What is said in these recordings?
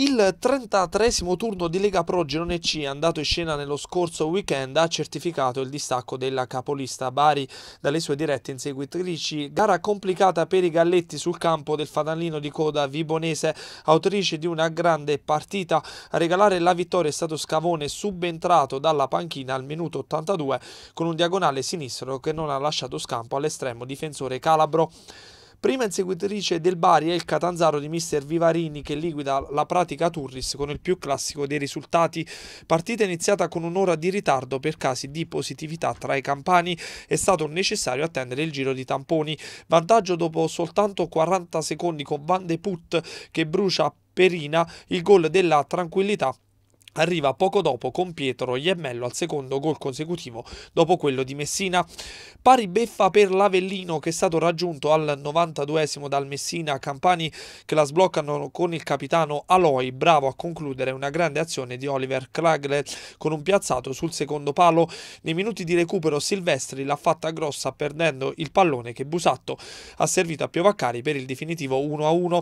Il 33 turno di Lega Pro Girone C andato in scena nello scorso weekend ha certificato il distacco della capolista Bari dalle sue dirette inseguitrici. Gara complicata per i galletti sul campo del fanalino di coda vibonese, autrice di una grande partita. A regalare la vittoria è stato Scavone subentrato dalla panchina al minuto 82 con un diagonale sinistro che non ha lasciato scampo all'estremo difensore Calabro. Prima inseguitrice del Bari è il Catanzaro di mister Vivarini che liquida la pratica Turris con il più classico dei risultati. Partita iniziata con un'ora di ritardo per casi di positività tra i campani. È stato necessario attendere il giro di tamponi. Vantaggio dopo soltanto 40 secondi con Van de Put che brucia Perina il gol della tranquillità arriva poco dopo con Pietro Iemmello al secondo gol consecutivo dopo quello di Messina. Pari beffa per l'Avellino che è stato raggiunto al 92esimo dal Messina Campani che la sbloccano con il capitano Aloy, bravo a concludere una grande azione di Oliver Kragle con un piazzato sul secondo palo. Nei minuti di recupero Silvestri l'ha fatta grossa perdendo il pallone che Busatto ha servito a Piovaccari per il definitivo 1-1.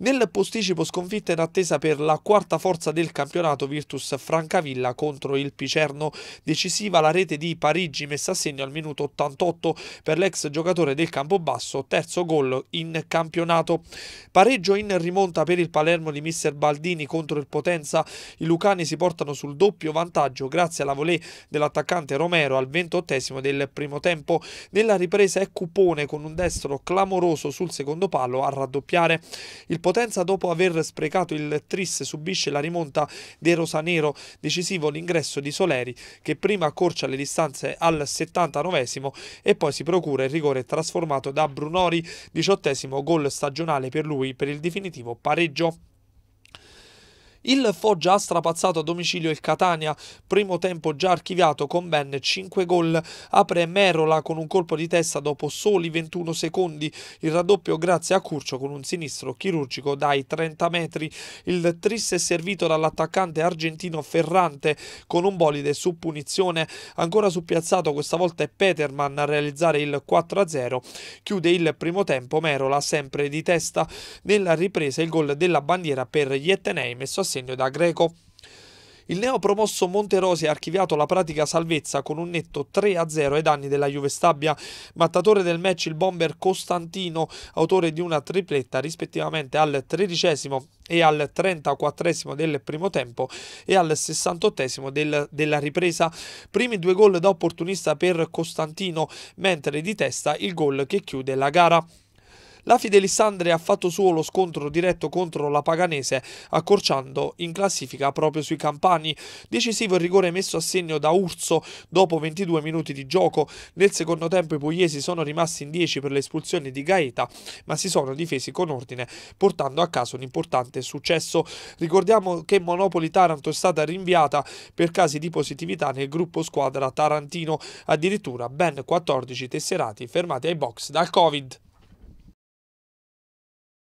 Nel posticipo sconfitta in attesa per la quarta forza del campionato Virtus Francavilla contro il Picerno, decisiva la rete di Parigi messa a segno al minuto 88 per l'ex giocatore del Campobasso, terzo gol in campionato. Pareggio in rimonta per il Palermo di Mister Baldini contro il Potenza, i Lucani si portano sul doppio vantaggio grazie alla volée dell'attaccante Romero al 28 del primo tempo. Nella ripresa è Cupone con un destro clamoroso sul secondo palo a raddoppiare. Il Potenza dopo aver sprecato il tris subisce la rimonta dei Rosanero, decisivo l'ingresso di Soleri che prima accorcia le distanze al 79 e poi si procura il rigore trasformato da Brunori, 18 gol stagionale per lui per il definitivo pareggio. Il Foggia ha strapazzato a domicilio il Catania, primo tempo già archiviato con ben 5 gol. Apre Merola con un colpo di testa dopo soli 21 secondi, il raddoppio grazie a Curcio con un sinistro chirurgico dai 30 metri. Il tris è servito dall'attaccante argentino Ferrante con un bolide su punizione. Ancora su piazzato questa volta è Peterman a realizzare il 4-0. Chiude il primo tempo Merola sempre di testa. Nella ripresa il gol della bandiera per gli Ettenei messo a assegno da Greco. Il neopromosso Monterosi ha archiviato la pratica salvezza con un netto 3-0 ai danni della Juve Stabia. Mattatore del match il bomber Costantino, autore di una tripletta rispettivamente al tredicesimo e al 34 del primo tempo e al 68 del, della ripresa. Primi due gol da opportunista per Costantino, mentre di testa il gol che chiude la gara. La Fidelissandre ha fatto suo lo scontro diretto contro la Paganese, accorciando in classifica proprio sui campani. Decisivo il rigore messo a segno da Urso dopo 22 minuti di gioco. Nel secondo tempo i pugliesi sono rimasti in 10 per l'espulsione di Gaeta, ma si sono difesi con ordine, portando a caso un importante successo. Ricordiamo che Monopoli Taranto è stata rinviata per casi di positività nel gruppo squadra tarantino, addirittura ben 14 tesserati fermati ai box dal Covid.